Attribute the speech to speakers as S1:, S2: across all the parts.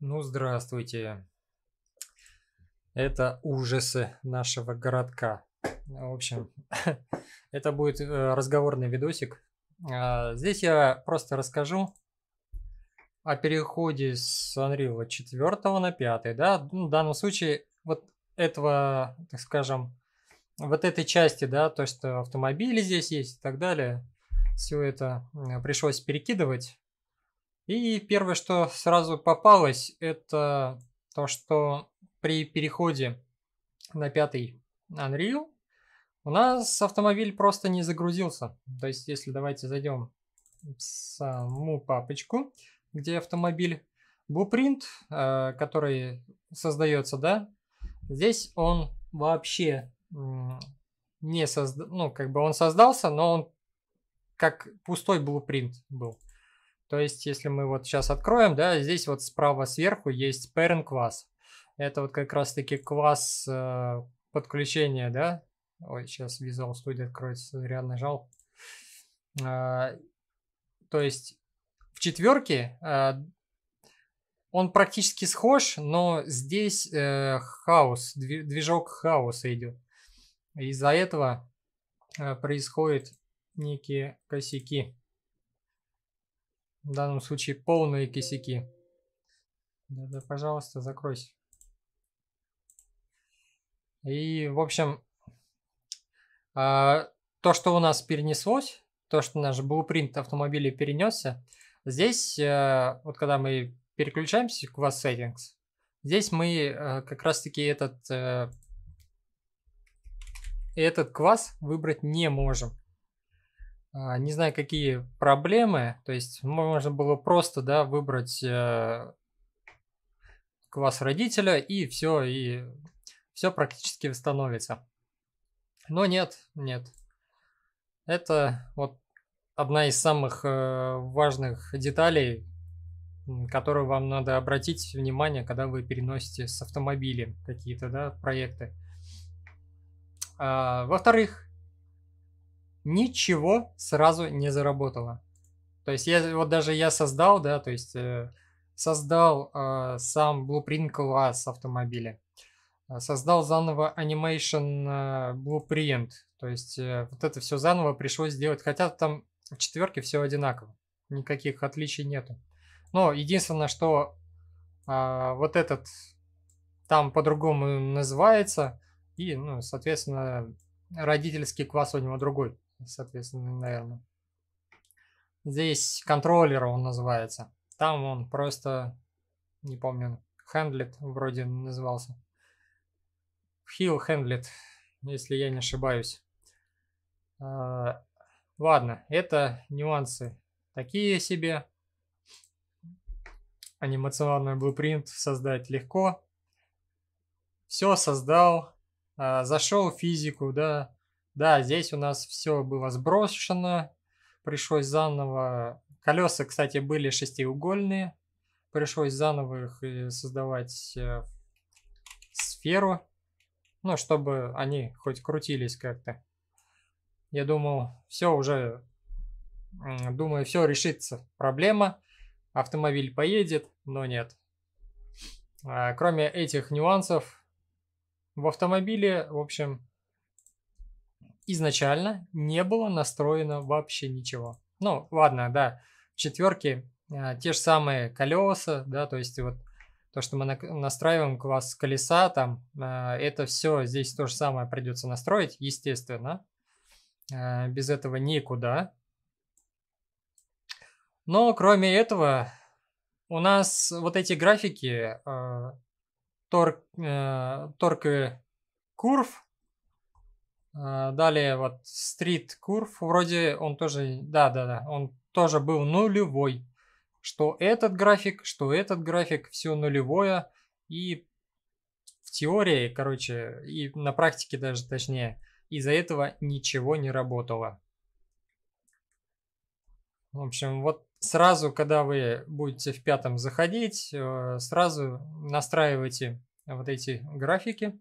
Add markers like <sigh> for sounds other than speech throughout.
S1: Ну, здравствуйте. Это ужасы нашего городка. В общем, <laughs> это будет э, разговорный видосик. А, здесь я просто расскажу о переходе с Unreal 4 на 5. Да? Ну, в данном случае вот этого, так скажем, вот этой части, да, то, что автомобили здесь есть и так далее, все это пришлось перекидывать и первое, что сразу попалось, это то, что при переходе на пятый Unreal у нас автомобиль просто не загрузился. То есть, если давайте зайдем в саму папочку, где автомобиль, blueprint, э, который создается, да, здесь он вообще не создал, ну, как бы он создался, но он как пустой blueprint был. То есть, если мы вот сейчас откроем, да, здесь вот справа сверху есть parent класс. Это вот как раз-таки класс э, подключения, да. Ой, сейчас Visual Studio откроется, зря нажал. Э, то есть в четверке э, а, он практически схож, но здесь э, хаос, движок хаоса идет. Из-за этого э, происходят некие косяки в данном случае полные косяки. Да, да, пожалуйста, закройся. И, в общем, а, то, что у нас перенеслось, то, что наш блупринт автомобиля перенесся, здесь, э, вот когда мы переключаемся к вас Settings, здесь мы э, как раз-таки этот, э, этот класс выбрать не можем. А, не знаю, какие проблемы. То есть можно было просто да, выбрать э, класс родителя, и все, и все практически восстановится. Но нет, нет. Это вот одна из самых э, важных деталей, которую вам надо обратить внимание, когда вы переносите с автомобиля какие-то да, проекты. А, во-вторых, ничего сразу не заработало. То есть я вот даже я создал, да, то есть э, создал э, сам blueprint класс автомобиля, э, создал заново animation э, blueprint, то есть э, вот это все заново пришлось сделать, хотя там в четверке все одинаково, никаких отличий нету. Но единственное, что э, вот этот там по-другому называется и, ну, соответственно, родительский класс у него другой соответственно, наверное. Здесь контроллер он называется. Там он просто, не помню, Handlet вроде назывался. Hill Handlet, если я не ошибаюсь. А, ладно, это нюансы такие себе. Анимационный блупринт создать легко. Все создал, а, зашел в физику, да, да, здесь у нас все было сброшено, пришлось заново... Колеса, кстати, были шестиугольные, пришлось заново их э, создавать э, сферу, ну, чтобы они хоть крутились как-то. Я думал, все уже, думаю, все решится, проблема, автомобиль поедет, но нет. А, кроме этих нюансов, в автомобиле, в общем, изначально не было настроено вообще ничего. Ну, ладно, да, в четверке э, те же самые колеса, да, то есть вот то, что мы на, настраиваем класс колеса, там, э, это все здесь то же самое придется настроить, естественно. Э, без этого никуда. Но кроме этого, у нас вот эти графики э, торг, э, торг и курв, а, далее вот Street Curve, вроде он тоже, да-да-да, он тоже был нулевой. Что этот график, что этот график, все нулевое. И в теории, короче, и на практике даже точнее, из-за этого ничего не работало. В общем, вот сразу, когда вы будете в пятом заходить, э, сразу настраивайте вот эти графики.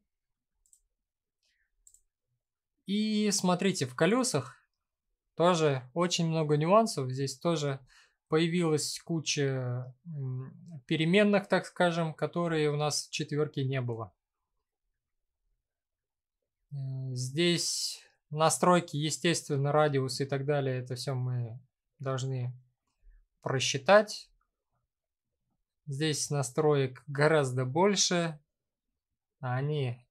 S1: И смотрите, в колесах тоже очень много нюансов. Здесь тоже появилась куча переменных, так скажем, которые у нас в четверке не было. Э, здесь настройки, естественно, радиус и так далее. Это все мы должны просчитать. Здесь настроек гораздо больше. А они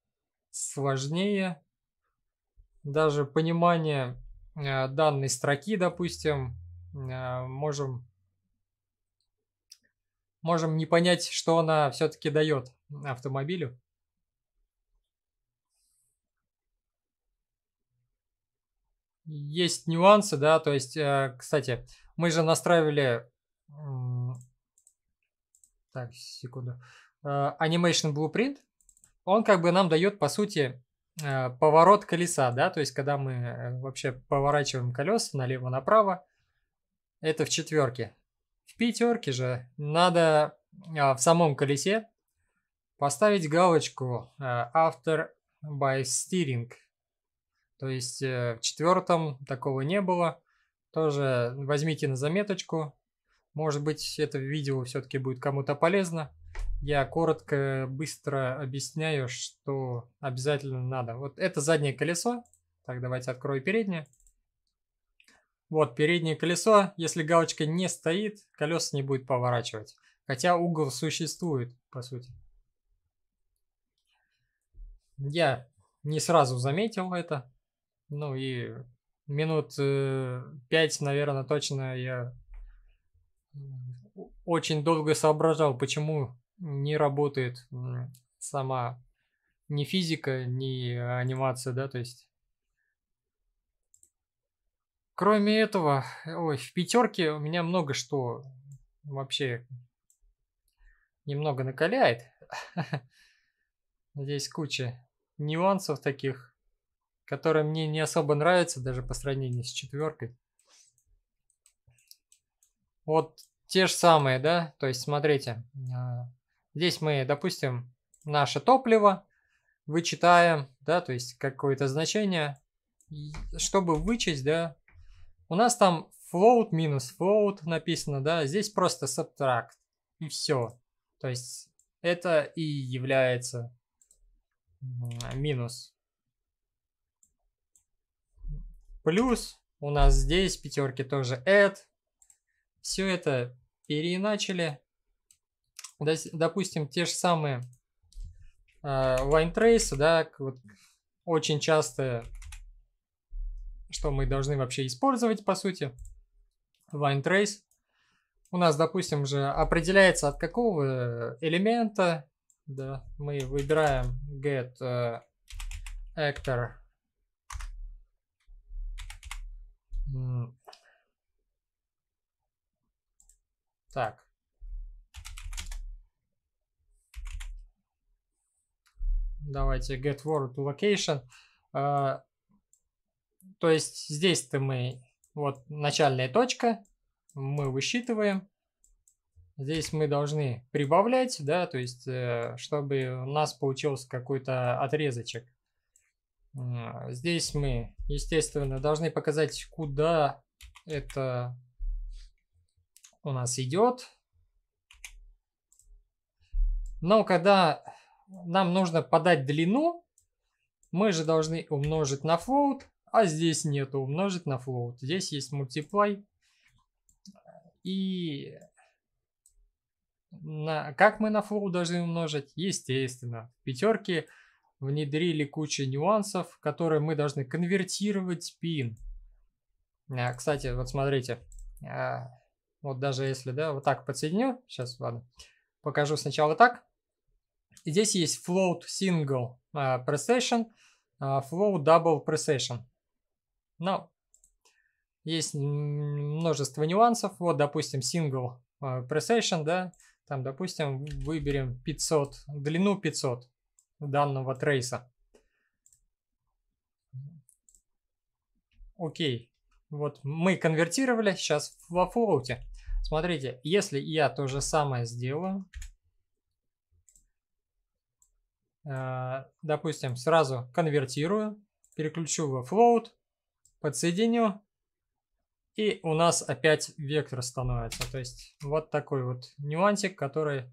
S1: сложнее даже понимание э, данной строки, допустим, э, можем, можем не понять, что она все-таки дает автомобилю. Есть нюансы, да, то есть, э, кстати, мы же настраивали... Так, секунду. Animation Blueprint, он как бы нам дает, по сути, Э, поворот колеса, да, то есть когда мы э, вообще поворачиваем колеса налево-направо, это в четверке. В пятерке же надо а, в самом колесе поставить галочку After э, by Steering. То есть в четвертом такого не было. Тоже возьмите на заметочку. Может быть, это видео все-таки будет кому-то полезно. Я коротко, быстро объясняю, что обязательно надо. Вот это заднее колесо. Так, давайте открою переднее. Вот переднее колесо, если галочка не стоит, колеса не будет поворачивать. Хотя угол существует, по сути. Я не сразу заметил это. Ну и минут э, пять, наверное, точно я э, очень долго соображал, почему не работает сама ни физика, ни анимация, да, то есть. Кроме этого, ой, в пятерке у меня много что вообще немного накаляет. <laughs> Здесь куча нюансов таких, которые мне не особо нравятся, даже по сравнению с четверкой. Вот те же самые, да, то есть смотрите, а, Здесь мы, допустим, наше топливо вычитаем, да, то есть какое-то значение. чтобы вычесть, да, у нас там float минус float написано, да, здесь просто subtract и все. То есть это и является минус. Плюс у нас здесь пятерки тоже add. Все это переиначили допустим, те же самые лайнтрейсы, э, да, вот очень часто, что мы должны вообще использовать, по сути, лайнтрейс, у нас, допустим, же определяется от какого элемента, да, мы выбираем get uh, actor Так. Давайте get world location. А, то есть здесь-то мы, вот начальная точка, мы высчитываем. Здесь мы должны прибавлять, да, то есть, э, чтобы у нас получился какой-то отрезочек. Здесь мы, естественно, должны показать, куда это у нас идет. Но когда нам нужно подать длину. Мы же должны умножить на float, а здесь нету умножить на float. Здесь есть multiply. И на, как мы на float должны умножить? Естественно, в пятерке внедрили кучу нюансов, которые мы должны конвертировать пин. А, кстати, вот смотрите, а, вот даже если, да, вот так подсоединю, сейчас, ладно, покажу сначала так, и здесь есть float single uh, э, precession, э, float double precession. Но есть множество нюансов. Вот, допустим, single uh, э, precession, да, там, допустим, выберем 500, длину 500 данного трейса. Окей, вот мы конвертировали сейчас во float. Смотрите, если я то же самое сделаю, Э, допустим, сразу конвертирую, переключу во float, подсоединю, и у нас опять вектор становится. То есть вот такой вот нюансик, который...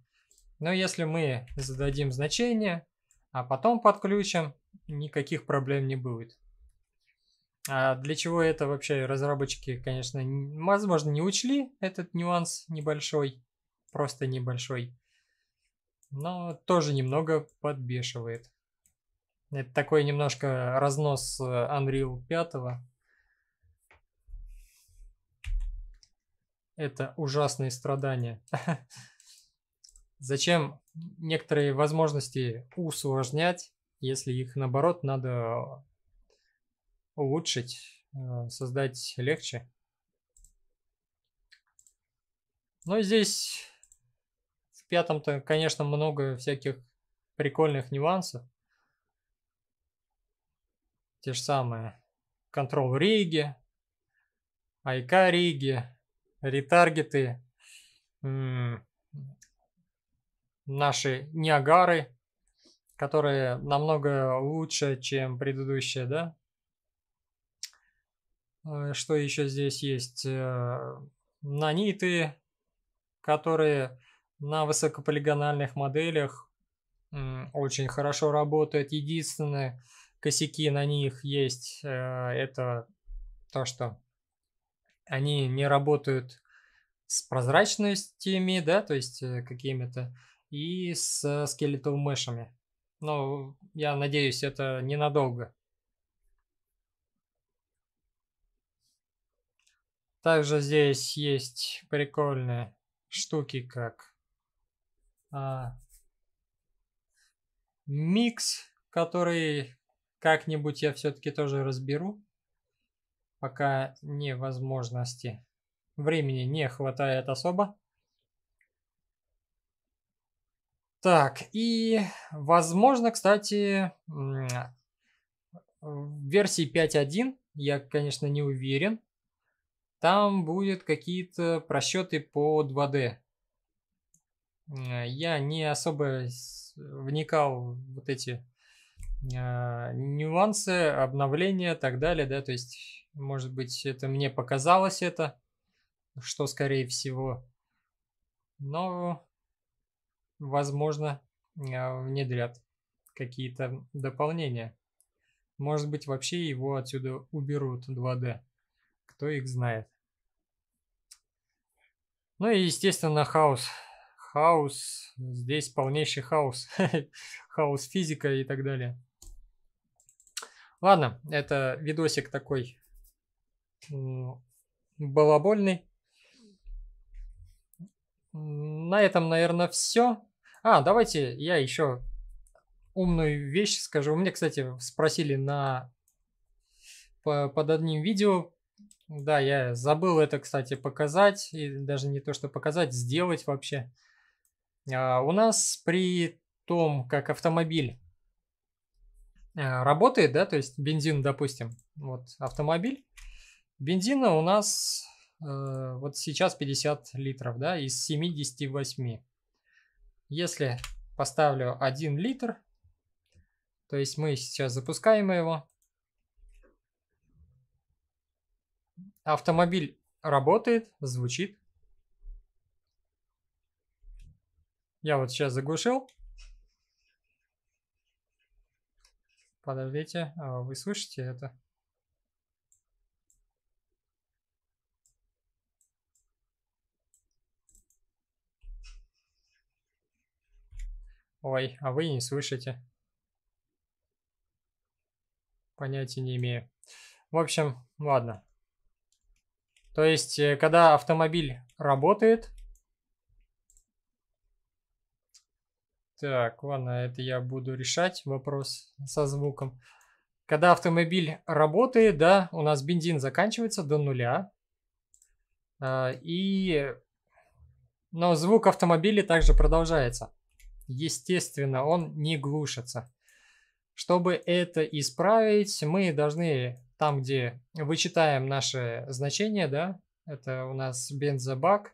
S1: Но ну, если мы зададим значение, а потом подключим, никаких проблем не будет. А для чего это вообще разработчики, конечно, возможно, не учли этот нюанс небольшой, просто небольшой но тоже немного подбешивает. Это такой немножко разнос э, Unreal 5. Это ужасные страдания. <laughs> Зачем некоторые возможности усложнять, если их наоборот надо улучшить, э, создать легче? Но ну, здесь пятом-то, конечно, много всяких прикольных нюансов. Те же самые контрол риги, IK риги, ретаргеты, наши Ниагары, которые намного лучше, чем предыдущие, да? Э, что еще здесь есть? Э, наниты, которые на высокополигональных моделях очень хорошо работают. Единственные косяки на них есть, э, это то, что они не работают с прозрачностями, да, то есть э, какими-то, и с э, скелетов мышами. Но я надеюсь, это ненадолго. Также здесь есть прикольные штуки, как а, микс, который как-нибудь я все-таки тоже разберу. Пока невозможности. Времени не хватает особо. Так, и возможно, кстати, в версии 5.1, я, конечно, не уверен, там будут какие-то просчеты по 2D. Э, я не особо вникал в вот эти э, нюансы, обновления и так далее, да, то есть, может быть, это мне показалось это, что скорее всего, но, возможно, э, внедрят какие-то дополнения. Может быть, вообще его отсюда уберут 2D. Кто их знает. Ну и, естественно, хаос хаос. Здесь полнейший хаос. <laughs> хаос физика и так далее. Ладно, это видосик такой балабольный. На этом, наверное, все. А, давайте я еще умную вещь скажу. Мне, кстати, спросили на под одним видео. Да, я забыл это, кстати, показать. И даже не то, что показать, сделать вообще. А, у нас при том, как автомобиль а, работает, да, то есть бензин, допустим, вот автомобиль, бензина у нас э, вот сейчас 50 литров, да, из 78. Если поставлю 1 литр, то есть мы сейчас запускаем его, автомобиль работает, звучит, Я вот сейчас заглушил. Подождите, а, вы слышите это? Ой, а вы не слышите. Понятия не имею. В общем, ладно. То есть, э, когда автомобиль работает, Так, ладно, это я буду решать вопрос со звуком. Когда автомобиль работает, да, у нас бензин заканчивается до нуля. А, и... Но звук автомобиля также продолжается. Естественно, он не глушится. Чтобы это исправить, мы должны там, где вычитаем наши значения, да, это у нас бензобак,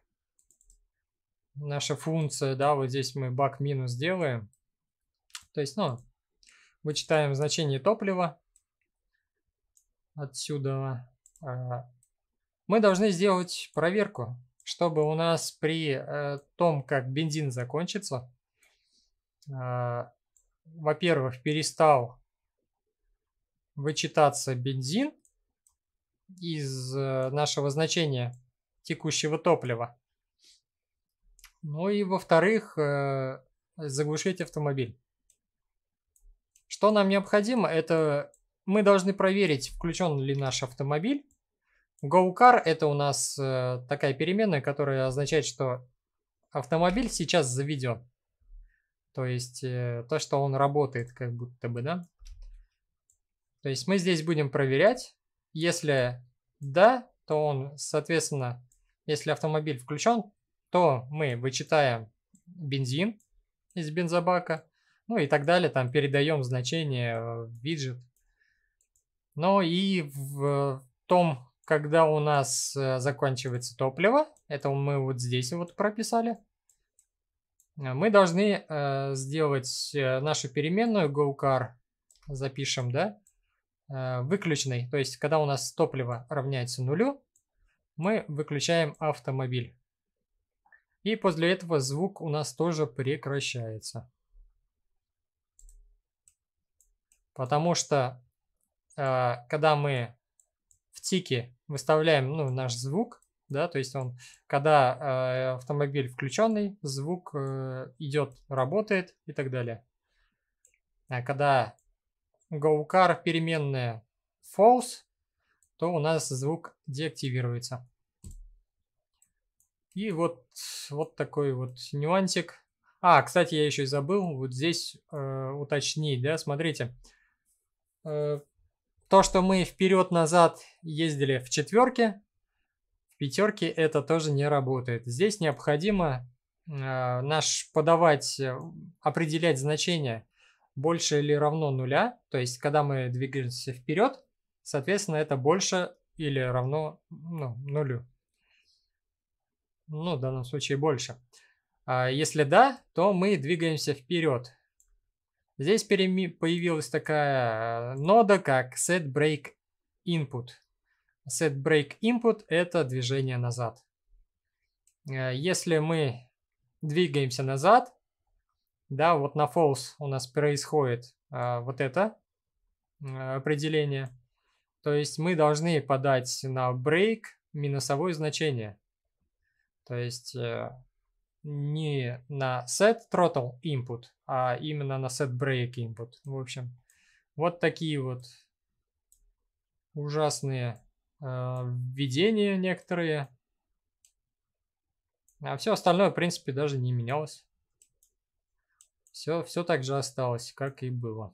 S1: наша функция, да, вот здесь мы бак минус делаем. То есть, ну, вычитаем значение топлива отсюда. А, мы должны сделать проверку, чтобы у нас при э, том, как бензин закончится, а, во-первых, перестал вычитаться бензин из э, нашего значения текущего топлива. Ну и во-вторых, э, заглушить автомобиль. Что нам необходимо, это мы должны проверить, включен ли наш автомобиль. GoCar это у нас э, такая переменная, которая означает, что автомобиль сейчас заведен. То есть э, то, что он работает, как будто бы, да. То есть мы здесь будем проверять. Если да, то он, соответственно, если автомобиль включен, то мы вычитаем бензин из бензобака, ну и так далее, там передаем значение в виджет. Но и в том, когда у нас э, заканчивается топливо, это мы вот здесь вот прописали, э, мы должны э, сделать нашу переменную GoCar, запишем, да, выключенной, то есть когда у нас топливо равняется нулю, мы выключаем автомобиль. И после этого звук у нас тоже прекращается. Потому что э, когда мы в тике выставляем ну, наш звук, да, то есть он, когда э, автомобиль включенный, звук э, идет, работает и так далее. А когда GoCar переменная false, то у нас звук деактивируется. И вот, вот такой вот нюансик. А, кстати, я еще и забыл вот здесь э, уточнить, да, смотрите. Э, то, что мы вперед-назад ездили в четверке, в пятерке это тоже не работает. Здесь необходимо э, наш подавать, э, определять значение больше или равно нуля. То есть, когда мы двигаемся вперед, соответственно, это больше или равно ну, нулю. Ну, в данном случае больше. А, если да, то мы двигаемся вперед. Здесь появилась такая э, нода, как set Set break input. break input это движение назад. Э, если мы двигаемся назад, да, вот на false у нас происходит а, вот это а, определение. То есть мы должны подать на break минусовое значение. То есть э, не на set throttle input, а именно на set break input. В общем, вот такие вот ужасные э, введения некоторые. А все остальное, в принципе, даже не менялось. Все, все так же осталось, как и было.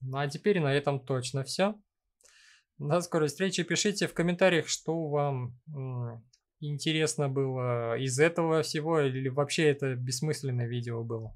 S1: Ну а теперь на этом точно все. До скорой встречи. Пишите в комментариях, что вам интересно было из этого всего или вообще это бессмысленное видео было.